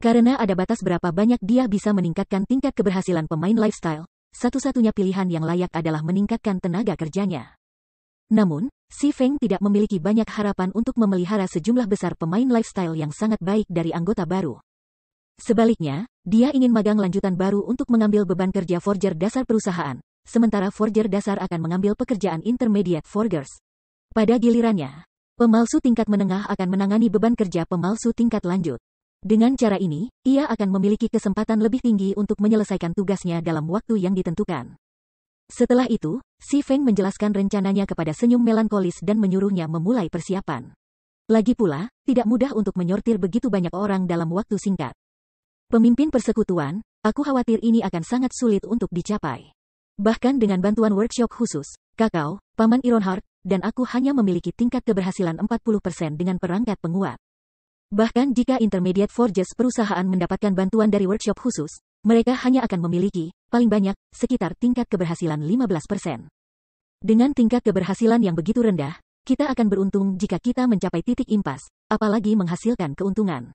Karena ada batas berapa banyak dia bisa meningkatkan tingkat keberhasilan pemain lifestyle, satu-satunya pilihan yang layak adalah meningkatkan tenaga kerjanya. Namun, Si Feng tidak memiliki banyak harapan untuk memelihara sejumlah besar pemain lifestyle yang sangat baik dari anggota baru. Sebaliknya, dia ingin magang lanjutan baru untuk mengambil beban kerja forger dasar perusahaan, sementara forger dasar akan mengambil pekerjaan intermediate forgers. Pada gilirannya, pemalsu tingkat menengah akan menangani beban kerja pemalsu tingkat lanjut. Dengan cara ini, ia akan memiliki kesempatan lebih tinggi untuk menyelesaikan tugasnya dalam waktu yang ditentukan. Setelah itu, Si Feng menjelaskan rencananya kepada senyum melankolis dan menyuruhnya memulai persiapan. Lagi pula, tidak mudah untuk menyortir begitu banyak orang dalam waktu singkat. Pemimpin persekutuan, aku khawatir ini akan sangat sulit untuk dicapai. Bahkan dengan bantuan workshop khusus, Kakao, Paman Ironheart, dan aku hanya memiliki tingkat keberhasilan 40% dengan perangkat penguat. Bahkan jika Intermediate Forges perusahaan mendapatkan bantuan dari workshop khusus, mereka hanya akan memiliki, paling banyak, sekitar tingkat keberhasilan 15%. Dengan tingkat keberhasilan yang begitu rendah, kita akan beruntung jika kita mencapai titik impas, apalagi menghasilkan keuntungan.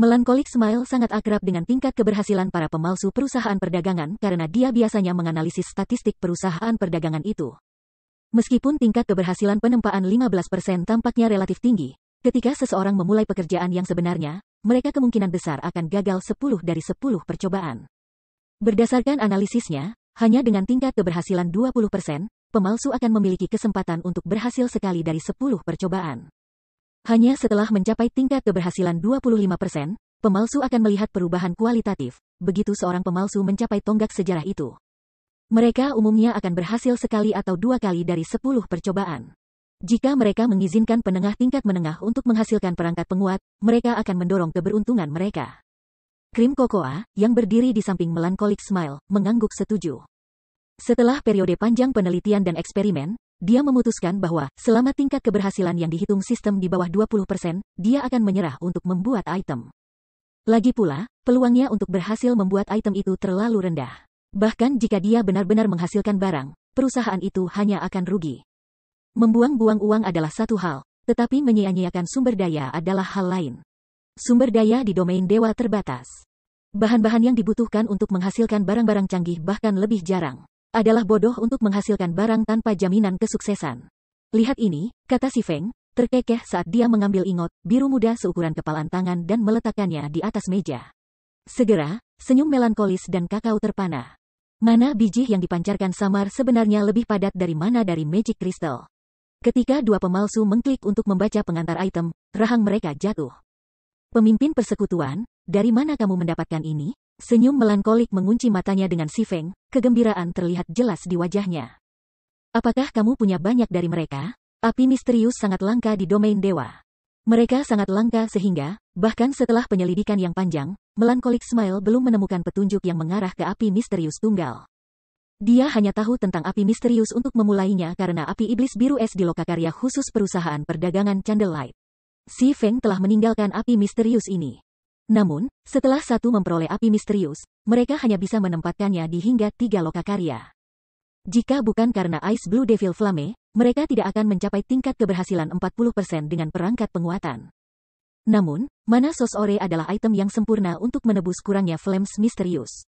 Melankolik Smile sangat akrab dengan tingkat keberhasilan para pemalsu perusahaan perdagangan karena dia biasanya menganalisis statistik perusahaan perdagangan itu. Meskipun tingkat keberhasilan penempaan 15% tampaknya relatif tinggi, ketika seseorang memulai pekerjaan yang sebenarnya, mereka kemungkinan besar akan gagal 10 dari 10 percobaan. Berdasarkan analisisnya, hanya dengan tingkat keberhasilan 20%, pemalsu akan memiliki kesempatan untuk berhasil sekali dari 10 percobaan. Hanya setelah mencapai tingkat keberhasilan 25%, pemalsu akan melihat perubahan kualitatif, begitu seorang pemalsu mencapai tonggak sejarah itu. Mereka umumnya akan berhasil sekali atau dua kali dari sepuluh percobaan. Jika mereka mengizinkan penengah tingkat menengah untuk menghasilkan perangkat penguat, mereka akan mendorong keberuntungan mereka. Krim Kokoa, yang berdiri di samping melankolik Smile, mengangguk setuju. Setelah periode panjang penelitian dan eksperimen, dia memutuskan bahwa selama tingkat keberhasilan yang dihitung sistem di bawah 20%, dia akan menyerah untuk membuat item. Lagi pula, peluangnya untuk berhasil membuat item itu terlalu rendah. Bahkan jika dia benar-benar menghasilkan barang, perusahaan itu hanya akan rugi. Membuang-buang uang adalah satu hal, tetapi menyia-nyiakan sumber daya adalah hal lain. Sumber daya di domain dewa terbatas. Bahan-bahan yang dibutuhkan untuk menghasilkan barang-barang canggih bahkan lebih jarang adalah bodoh untuk menghasilkan barang tanpa jaminan kesuksesan. Lihat ini, kata si Feng, terkekeh saat dia mengambil ingot biru muda seukuran kepalan tangan dan meletakkannya di atas meja. Segera, senyum melankolis dan kakao terpana. Mana biji yang dipancarkan samar sebenarnya lebih padat dari mana dari magic crystal. Ketika dua pemalsu mengklik untuk membaca pengantar item, rahang mereka jatuh. Pemimpin persekutuan, dari mana kamu mendapatkan ini? Senyum melankolik mengunci matanya dengan si Feng, kegembiraan terlihat jelas di wajahnya. Apakah kamu punya banyak dari mereka? Api misterius sangat langka di domain dewa. Mereka sangat langka sehingga, bahkan setelah penyelidikan yang panjang, melankolik smile belum menemukan petunjuk yang mengarah ke api misterius tunggal. Dia hanya tahu tentang api misterius untuk memulainya karena api iblis biru es di lokakarya khusus perusahaan perdagangan Candlelight. Si Feng telah meninggalkan api misterius ini. Namun, setelah satu memperoleh api misterius, mereka hanya bisa menempatkannya di hingga tiga loka karya. Jika bukan karena Ice Blue Devil Flame, mereka tidak akan mencapai tingkat keberhasilan 40% dengan perangkat penguatan. Namun, mana sos ore adalah item yang sempurna untuk menebus kurangnya flames misterius.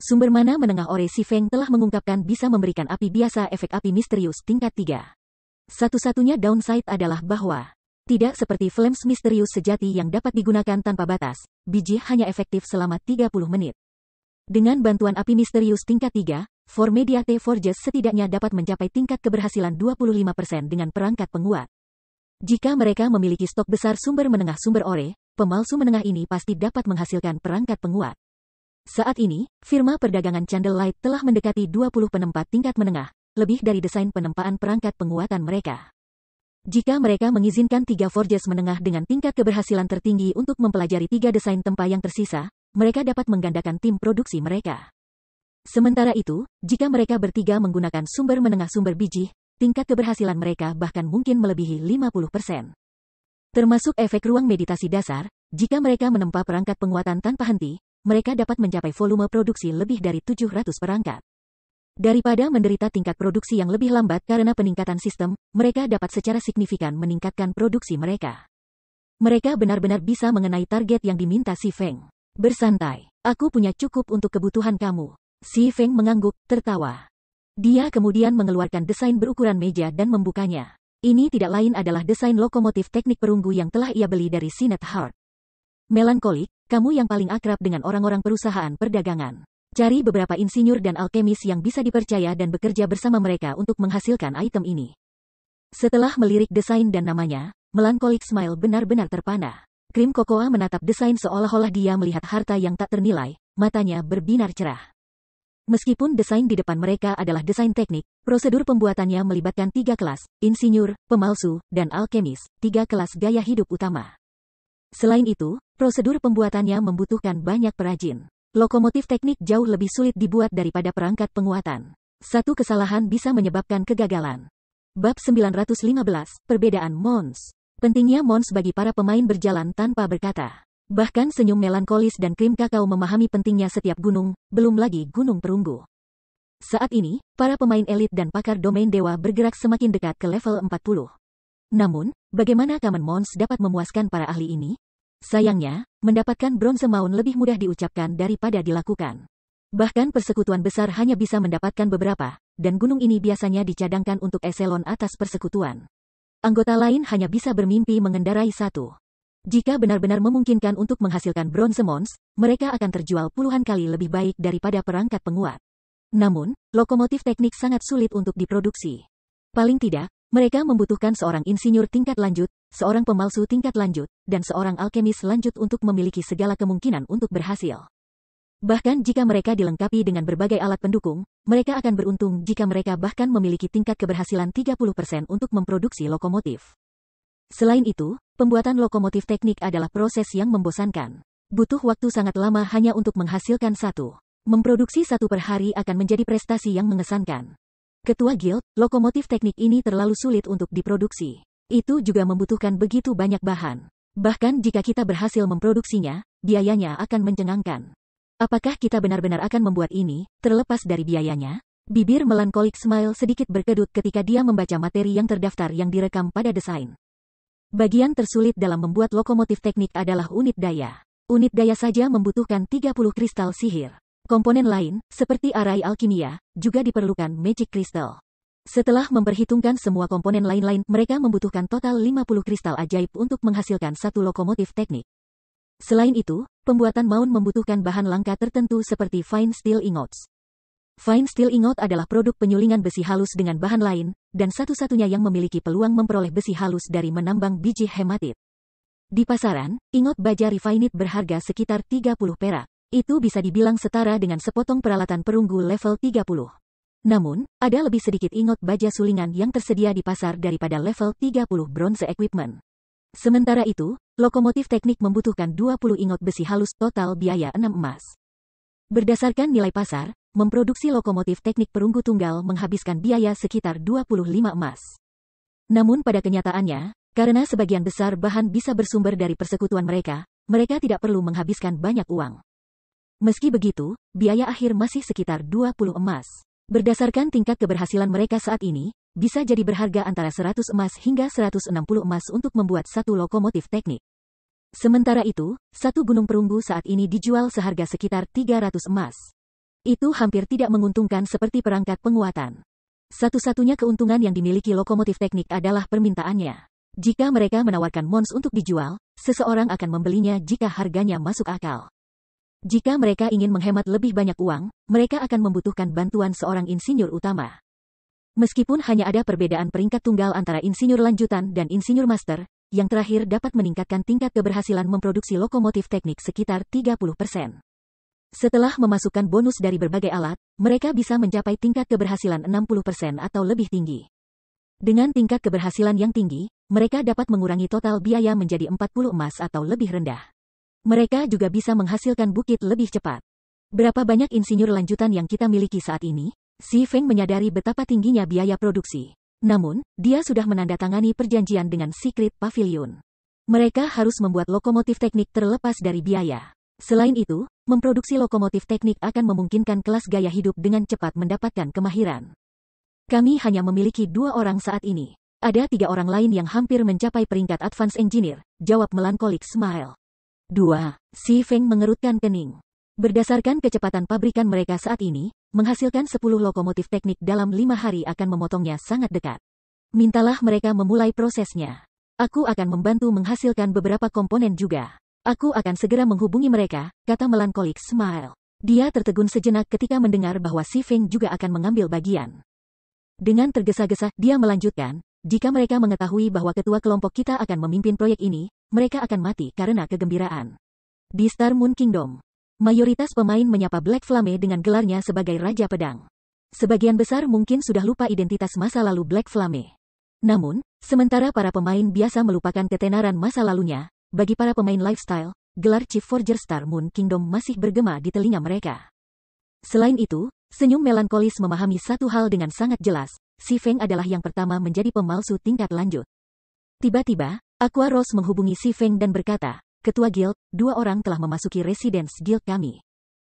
Sumber mana menengah ore si Feng telah mengungkapkan bisa memberikan api biasa efek api misterius tingkat 3. Satu-satunya downside adalah bahwa tidak seperti flames misterius sejati yang dapat digunakan tanpa batas, biji hanya efektif selama 30 menit. Dengan bantuan api misterius tingkat 3, For Forges setidaknya dapat mencapai tingkat keberhasilan 25% dengan perangkat penguat. Jika mereka memiliki stok besar sumber menengah sumber ore, pemalsu menengah ini pasti dapat menghasilkan perangkat penguat. Saat ini, firma perdagangan Candlelight telah mendekati 20 penempat tingkat menengah, lebih dari desain penempaan perangkat penguatan mereka. Jika mereka mengizinkan tiga forges menengah dengan tingkat keberhasilan tertinggi untuk mempelajari tiga desain tempa yang tersisa, mereka dapat menggandakan tim produksi mereka. Sementara itu, jika mereka bertiga menggunakan sumber menengah sumber biji, tingkat keberhasilan mereka bahkan mungkin melebihi 50%. Termasuk efek ruang meditasi dasar, jika mereka menempa perangkat penguatan tanpa henti, mereka dapat mencapai volume produksi lebih dari 700 perangkat. Daripada menderita tingkat produksi yang lebih lambat karena peningkatan sistem, mereka dapat secara signifikan meningkatkan produksi mereka. Mereka benar-benar bisa mengenai target yang diminta Si Feng. Bersantai, aku punya cukup untuk kebutuhan kamu. Si Feng mengangguk, tertawa. Dia kemudian mengeluarkan desain berukuran meja dan membukanya. Ini tidak lain adalah desain lokomotif teknik perunggu yang telah ia beli dari Sinet Hart. Melankolik, kamu yang paling akrab dengan orang-orang perusahaan perdagangan. Cari beberapa insinyur dan alkemis yang bisa dipercaya dan bekerja bersama mereka untuk menghasilkan item ini. Setelah melirik desain dan namanya, melankolik smile benar-benar terpana. Krim Kokoa menatap desain seolah-olah dia melihat harta yang tak ternilai, matanya berbinar cerah. Meskipun desain di depan mereka adalah desain teknik, prosedur pembuatannya melibatkan tiga kelas, insinyur, pemalsu, dan alkemis, tiga kelas gaya hidup utama. Selain itu, prosedur pembuatannya membutuhkan banyak perajin. Lokomotif teknik jauh lebih sulit dibuat daripada perangkat penguatan. Satu kesalahan bisa menyebabkan kegagalan. Bab 915, Perbedaan Mons. Pentingnya Mons bagi para pemain berjalan tanpa berkata. Bahkan senyum melankolis dan krim kakao memahami pentingnya setiap gunung, belum lagi gunung perunggu. Saat ini, para pemain elit dan pakar domain dewa bergerak semakin dekat ke level 40. Namun, bagaimana Kamen Mons dapat memuaskan para ahli ini? Sayangnya, mendapatkan bronze maun lebih mudah diucapkan daripada dilakukan. Bahkan persekutuan besar hanya bisa mendapatkan beberapa, dan gunung ini biasanya dicadangkan untuk eselon atas persekutuan. Anggota lain hanya bisa bermimpi mengendarai satu. Jika benar-benar memungkinkan untuk menghasilkan bronze mons, mereka akan terjual puluhan kali lebih baik daripada perangkat penguat. Namun, lokomotif teknik sangat sulit untuk diproduksi. Paling tidak, mereka membutuhkan seorang insinyur tingkat lanjut seorang pemalsu tingkat lanjut, dan seorang alkemis lanjut untuk memiliki segala kemungkinan untuk berhasil. Bahkan jika mereka dilengkapi dengan berbagai alat pendukung, mereka akan beruntung jika mereka bahkan memiliki tingkat keberhasilan 30% untuk memproduksi lokomotif. Selain itu, pembuatan lokomotif teknik adalah proses yang membosankan. Butuh waktu sangat lama hanya untuk menghasilkan satu. Memproduksi satu per hari akan menjadi prestasi yang mengesankan. Ketua Guild, lokomotif teknik ini terlalu sulit untuk diproduksi. Itu juga membutuhkan begitu banyak bahan. Bahkan jika kita berhasil memproduksinya, biayanya akan mencengangkan. Apakah kita benar-benar akan membuat ini, terlepas dari biayanya? Bibir melankolik smile sedikit berkedut ketika dia membaca materi yang terdaftar yang direkam pada desain. Bagian tersulit dalam membuat lokomotif teknik adalah unit daya. Unit daya saja membutuhkan 30 kristal sihir. Komponen lain, seperti arai alkimia, juga diperlukan magic crystal. Setelah memperhitungkan semua komponen lain-lain, mereka membutuhkan total 50 kristal ajaib untuk menghasilkan satu lokomotif teknik. Selain itu, pembuatan maun membutuhkan bahan langka tertentu seperti fine steel ingots. Fine steel ingot adalah produk penyulingan besi halus dengan bahan lain, dan satu-satunya yang memiliki peluang memperoleh besi halus dari menambang biji hematit. Di pasaran, ingot baja refined berharga sekitar 30 perak. Itu bisa dibilang setara dengan sepotong peralatan perunggu level 30. Namun, ada lebih sedikit ingot baja sulingan yang tersedia di pasar daripada level 30 bronze equipment. Sementara itu, lokomotif teknik membutuhkan 20 ingot besi halus total biaya 6 emas. Berdasarkan nilai pasar, memproduksi lokomotif teknik perunggu tunggal menghabiskan biaya sekitar 25 emas. Namun pada kenyataannya, karena sebagian besar bahan bisa bersumber dari persekutuan mereka, mereka tidak perlu menghabiskan banyak uang. Meski begitu, biaya akhir masih sekitar 20 emas. Berdasarkan tingkat keberhasilan mereka saat ini, bisa jadi berharga antara 100 emas hingga 160 emas untuk membuat satu lokomotif teknik. Sementara itu, satu gunung perunggu saat ini dijual seharga sekitar 300 emas. Itu hampir tidak menguntungkan seperti perangkat penguatan. Satu-satunya keuntungan yang dimiliki lokomotif teknik adalah permintaannya. Jika mereka menawarkan mons untuk dijual, seseorang akan membelinya jika harganya masuk akal. Jika mereka ingin menghemat lebih banyak uang, mereka akan membutuhkan bantuan seorang insinyur utama. Meskipun hanya ada perbedaan peringkat tunggal antara insinyur lanjutan dan insinyur master, yang terakhir dapat meningkatkan tingkat keberhasilan memproduksi lokomotif teknik sekitar 30%. Setelah memasukkan bonus dari berbagai alat, mereka bisa mencapai tingkat keberhasilan 60% atau lebih tinggi. Dengan tingkat keberhasilan yang tinggi, mereka dapat mengurangi total biaya menjadi 40 emas atau lebih rendah. Mereka juga bisa menghasilkan bukit lebih cepat. Berapa banyak insinyur lanjutan yang kita miliki saat ini? Si Feng menyadari betapa tingginya biaya produksi. Namun, dia sudah menandatangani perjanjian dengan Secret Pavilion. Mereka harus membuat lokomotif teknik terlepas dari biaya. Selain itu, memproduksi lokomotif teknik akan memungkinkan kelas gaya hidup dengan cepat mendapatkan kemahiran. Kami hanya memiliki dua orang saat ini. Ada tiga orang lain yang hampir mencapai peringkat advance engineer, jawab melankolik Smile. 2. Si Feng mengerutkan kening. Berdasarkan kecepatan pabrikan mereka saat ini, menghasilkan 10 lokomotif teknik dalam lima hari akan memotongnya sangat dekat. Mintalah mereka memulai prosesnya. Aku akan membantu menghasilkan beberapa komponen juga. Aku akan segera menghubungi mereka, kata melankolik Smile. Dia tertegun sejenak ketika mendengar bahwa Si Feng juga akan mengambil bagian. Dengan tergesa-gesa, dia melanjutkan, jika mereka mengetahui bahwa ketua kelompok kita akan memimpin proyek ini, mereka akan mati karena kegembiraan. Di Star Moon Kingdom, mayoritas pemain menyapa Black Flame dengan gelarnya sebagai Raja Pedang. Sebagian besar mungkin sudah lupa identitas masa lalu Black Flame. Namun, sementara para pemain biasa melupakan ketenaran masa lalunya, bagi para pemain lifestyle, gelar Chief Forger Star Moon Kingdom masih bergema di telinga mereka. Selain itu, senyum melankolis memahami satu hal dengan sangat jelas, Si Feng adalah yang pertama menjadi pemalsu tingkat lanjut. Tiba-tiba, Aqua Rose menghubungi Si Feng dan berkata, Ketua Guild, dua orang telah memasuki residence guild kami.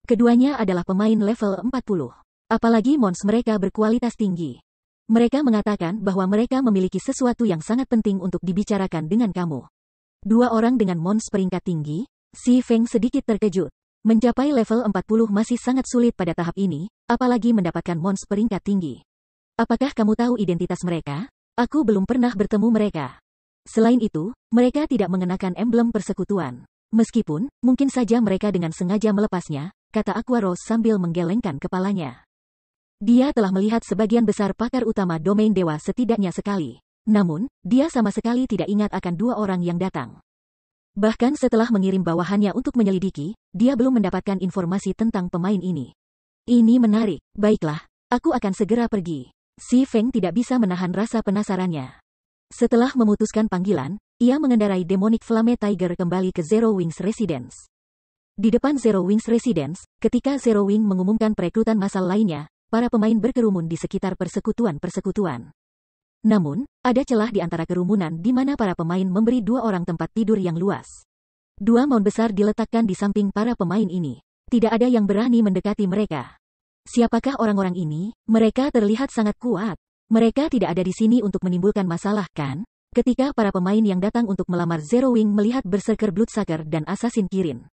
Keduanya adalah pemain level 40. Apalagi mons mereka berkualitas tinggi. Mereka mengatakan bahwa mereka memiliki sesuatu yang sangat penting untuk dibicarakan dengan kamu. Dua orang dengan mons peringkat tinggi, Si Feng sedikit terkejut. Mencapai level 40 masih sangat sulit pada tahap ini, apalagi mendapatkan mons peringkat tinggi. Apakah kamu tahu identitas mereka? Aku belum pernah bertemu mereka. Selain itu, mereka tidak mengenakan emblem persekutuan. Meskipun, mungkin saja mereka dengan sengaja melepasnya, kata Aquaros sambil menggelengkan kepalanya. Dia telah melihat sebagian besar pakar utama domain dewa setidaknya sekali. Namun, dia sama sekali tidak ingat akan dua orang yang datang. Bahkan setelah mengirim bawahannya untuk menyelidiki, dia belum mendapatkan informasi tentang pemain ini. Ini menarik. Baiklah, aku akan segera pergi. Si Feng tidak bisa menahan rasa penasarannya. Setelah memutuskan panggilan, ia mengendarai Demonic Flame Tiger kembali ke Zero Wings Residence. Di depan Zero Wings Residence, ketika Zero Wing mengumumkan perekrutan massal lainnya, para pemain berkerumun di sekitar persekutuan-persekutuan. Namun, ada celah di antara kerumunan di mana para pemain memberi dua orang tempat tidur yang luas. Dua mount besar diletakkan di samping para pemain ini. Tidak ada yang berani mendekati mereka. Siapakah orang-orang ini? Mereka terlihat sangat kuat. Mereka tidak ada di sini untuk menimbulkan masalah, kan? Ketika para pemain yang datang untuk melamar Zero Wing melihat Berserker Bloodsucker dan Assassin Kirin.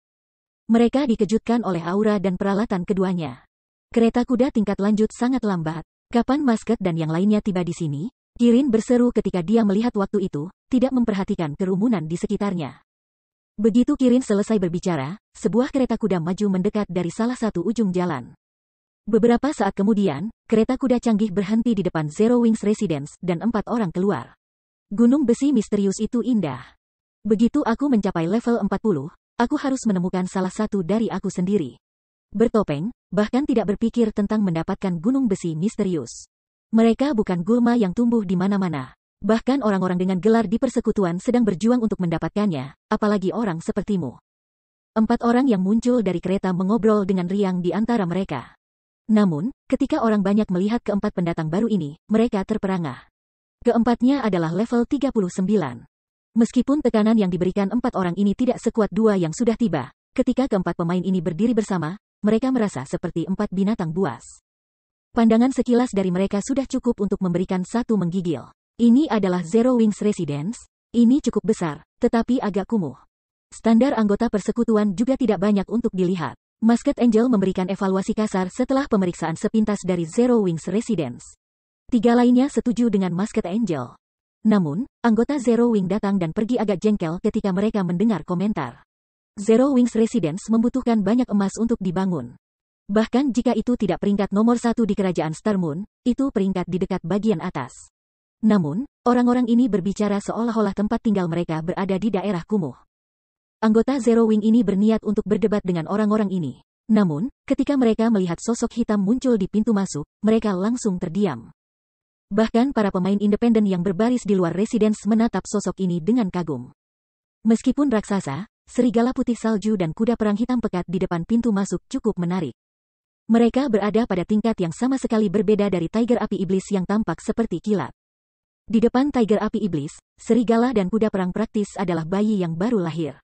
Mereka dikejutkan oleh aura dan peralatan keduanya. Kereta kuda tingkat lanjut sangat lambat. Kapan Masket dan yang lainnya tiba di sini? Kirin berseru ketika dia melihat waktu itu, tidak memperhatikan kerumunan di sekitarnya. Begitu Kirin selesai berbicara, sebuah kereta kuda maju mendekat dari salah satu ujung jalan. Beberapa saat kemudian, kereta kuda canggih berhenti di depan Zero Wings Residence dan empat orang keluar. Gunung besi misterius itu indah. Begitu aku mencapai level 40, aku harus menemukan salah satu dari aku sendiri. Bertopeng, bahkan tidak berpikir tentang mendapatkan gunung besi misterius. Mereka bukan gulma yang tumbuh di mana-mana. Bahkan orang-orang dengan gelar di persekutuan sedang berjuang untuk mendapatkannya, apalagi orang sepertimu. Empat orang yang muncul dari kereta mengobrol dengan riang di antara mereka. Namun, ketika orang banyak melihat keempat pendatang baru ini, mereka terperangah. Keempatnya adalah level 39. Meskipun tekanan yang diberikan empat orang ini tidak sekuat dua yang sudah tiba, ketika keempat pemain ini berdiri bersama, mereka merasa seperti empat binatang buas. Pandangan sekilas dari mereka sudah cukup untuk memberikan satu menggigil. Ini adalah Zero Wings Residence. Ini cukup besar, tetapi agak kumuh. Standar anggota persekutuan juga tidak banyak untuk dilihat. Masket Angel memberikan evaluasi kasar setelah pemeriksaan sepintas dari Zero Wings Residence. Tiga lainnya setuju dengan Masket Angel. Namun, anggota Zero Wing datang dan pergi agak jengkel ketika mereka mendengar komentar. Zero Wings Residence membutuhkan banyak emas untuk dibangun. Bahkan jika itu tidak peringkat nomor satu di kerajaan Star Moon, itu peringkat di dekat bagian atas. Namun, orang-orang ini berbicara seolah-olah tempat tinggal mereka berada di daerah kumuh. Anggota Zero Wing ini berniat untuk berdebat dengan orang-orang ini. Namun, ketika mereka melihat sosok hitam muncul di pintu masuk, mereka langsung terdiam. Bahkan para pemain independen yang berbaris di luar residence menatap sosok ini dengan kagum. Meskipun raksasa, serigala putih salju dan kuda perang hitam pekat di depan pintu masuk cukup menarik. Mereka berada pada tingkat yang sama sekali berbeda dari Tiger Api Iblis yang tampak seperti kilat. Di depan Tiger Api Iblis, serigala dan kuda perang praktis adalah bayi yang baru lahir.